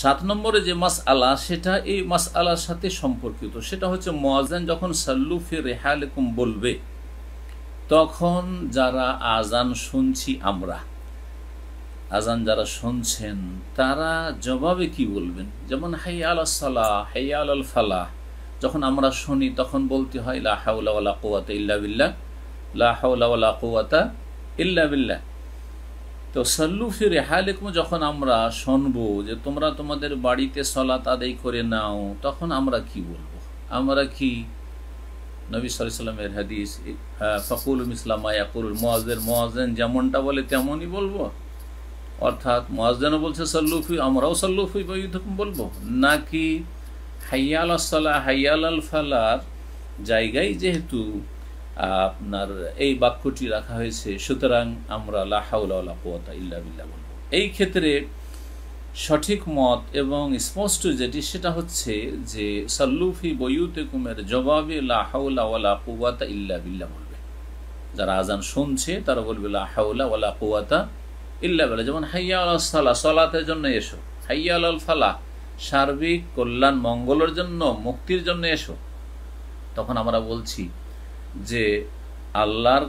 সাত নম্বরে যে মাস আলা সেটা এই মাস আলার সাথে সম্পর্কিত সেটা হচ্ছে মোয়াজান যখন সাল্লুফে ফি রেহালেকুম বলবে তখন যারা আজান শুনছি আমরা আজান যারা শুনছেন তারা জবাবে কি বলবেন যেমন হাই আল সালাহ হাই আল ফালাহ যখন আমরা শুনি তখন বলতে হয় লাহাউলা কোয়াতা ইল্লা বিল্লাহ লাহাউলা কোয়াতা ইল্লা বিল্লাহ তো সল্লু ফিরে হালেকুম যখন আমরা শুনব যে তোমরা তোমাদের বাড়িতে সলাত আদায় করে নাও তখন আমরা কি বলবো আমরা কি নবী সাল্লামের হাদিস ফকুল ইসলাম আয়াকুল মোয়াজের মোয়াজেন যেমনটা বলে তেমনই বলবো অর্থাৎ মোয়াজেনও বলছে সল্লুফি আমরাও সল্লুফি বৈধকম বলবো নাকি হাইয়াল সালাহ হাইয়াল আল ফালার জায়গায় যেহেতু আপনার এই বাক্যটি রাখা হয়েছে সুতরাং আমরা লাহাউলা কুয়াতা ইল্লা বিল্লা বলব এই ক্ষেত্রে সঠিক মত এবং স্পষ্ট যেটি সেটা হচ্ছে যে সাল্লুফি বইউতে কুমের জবাবে লাহাউলা কুয়াতা ইল্লা বিল্লা বলবে যারা আজান শুনছে তারা বলবে লাহাউলা ওয়ালা কুয়াতা ইল্লা বিল্লা যেমন হাইয়া আল্লাহ সালা সলাতের জন্য এসো হাইয়া আল ফালা সার্বিক কল্যাণ মঙ্গলের জন্য মুক্তির জন্য এসো তখন আমরা বলছি যে আল্লাহর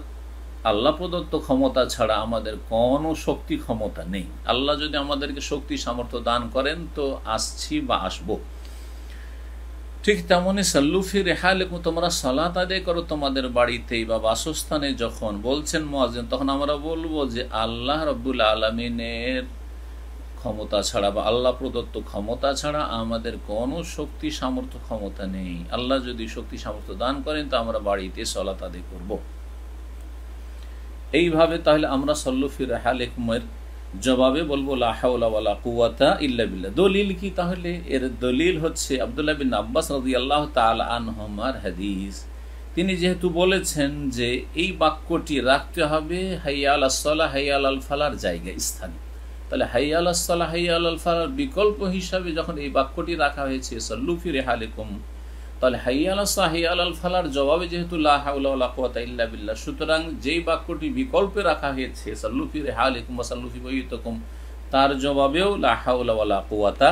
আল্লাহ প্রদত্ত ক্ষমতা ছাড়া আমাদের কোনো শক্তি ক্ষমতা নেই আল্লাহ যদি আমাদেরকে শক্তি সামর্থ্য দান করেন তো আসছি বা আসব ঠিক তেমনই সাল্লুফি রেহা লেখু তোমরা সালাত আদায় করো তোমাদের বাড়িতেই বা বাসস্থানে যখন বলছেন মোয়াজিন তখন আমরা বলবো যে আল্লাহ রব্বুল আলমিনের ক্ষমতা ছাড়া বা আল্লাহ প্রদত্ত ক্ষমতা ছাড়া আমাদের কোনো শক্তি সামর্থ্য ক্ষমতা নেই আল্লাহ যদি শক্তি সামর্থ্য দান করেন তো আমরা বাড়িতে সলাত আদায় করব এইভাবে তাহলে আমরা সল্লফির একমের জবাবে বলবো লাহাউলা কুয়াতা ইল্লা বিল্লা দলিল কি তাহলে এর দলিল হচ্ছে আবদুল্লাহ বিন আব্বাস রাজি আল্লাহ আনহমার হাদিস তিনি যেহেতু বলেছেন যে এই বাক্যটি রাখতে হবে হাইয়াল আসলা হাইয়াল আল ফালার জায়গা স্থানীয় তাহলে আল্লাহ হাই আল্লাহ ফালার বিকল্প হিসাবে যখন এই বাক্যটি রাখা হয়েছে সল্লুফি রেহালেকুম তাহলে আল্লাহ হাই আল্লাহ ফালার জবাবে যেহেতু ইল্লা সুতরাং যেই বাক্যটি বিকল্পে রাখা হয়েছে সল্লুফি রেহালেকুম বা সল্লুফি বইতকুম তার জবাবেও লাহাউলা কোয়াতা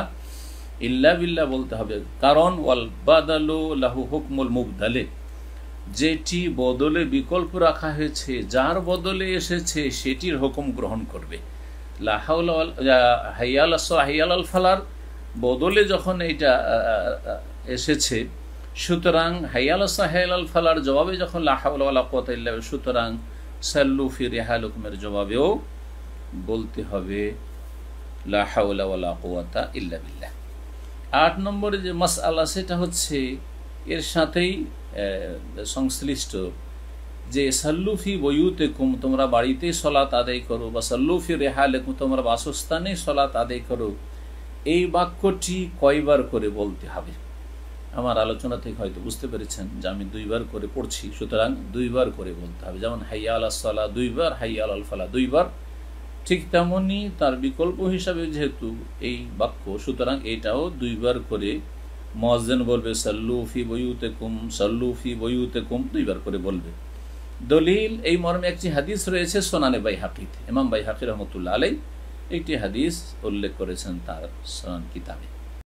ইল্লা বিল্লা বলতে হবে কারণ ওয়াল বাদালু লাহু হুকমুল মুবদালে যেটি বদলে বিকল্প রাখা হয়েছে যার বদলে এসেছে সেটির হুকুম গ্রহণ করবে হাইয়াল হাইয়াল আল ফালার বদলে যখন এইটা এসেছে সুতরাং হাইয়াল হাইয়াল আল ফালার জবাবে যখন লাহাউল্লা কোয়াতাল্লা সুতরাং সাল্লুফি রেহাল হুকুমের জবাবেও বলতে হবে ইল্লা বিল্লাহ আট নম্বরে যে মাস আল্লাহ সেটা হচ্ছে এর সাথেই সংশ্লিষ্ট যে সাল্লুফি বইউতে কুম তোমরা বাড়িতে সলাত আদায় করো বা সাল্লুফি রেহা লেখুম তোমরা বাসস্থানে সলাত আদায় করো এই বাক্যটি কয়বার করে বলতে হবে আমার আলোচনা থেকে হয়তো বুঝতে পেরেছেন যে আমি দুইবার করে পড়ছি সুতরাং দুইবার করে বলতে হবে যেমন হাইয়া আল্লাহ সাল্লাহ দুইবার হাইয়া আল ফালা দুইবার ঠিক তেমনই তার বিকল্প হিসাবে যেহেতু এই বাক্য সুতরাং এটাও দুইবার করে মহাজেন বলবে সাল্লুফি ফি বইউতে কুম সাল্লুফি ফি বইউতে কুম দুইবার করে বলবে দলিল এই মর্মে একটি হাদিস রয়েছে সোনানে বাই হাকিদ এমাম বাই হাকি রহমতুল্লাহ আলাই একটি হাদিস উল্লেখ করেছেন তার সোনান কিতাবে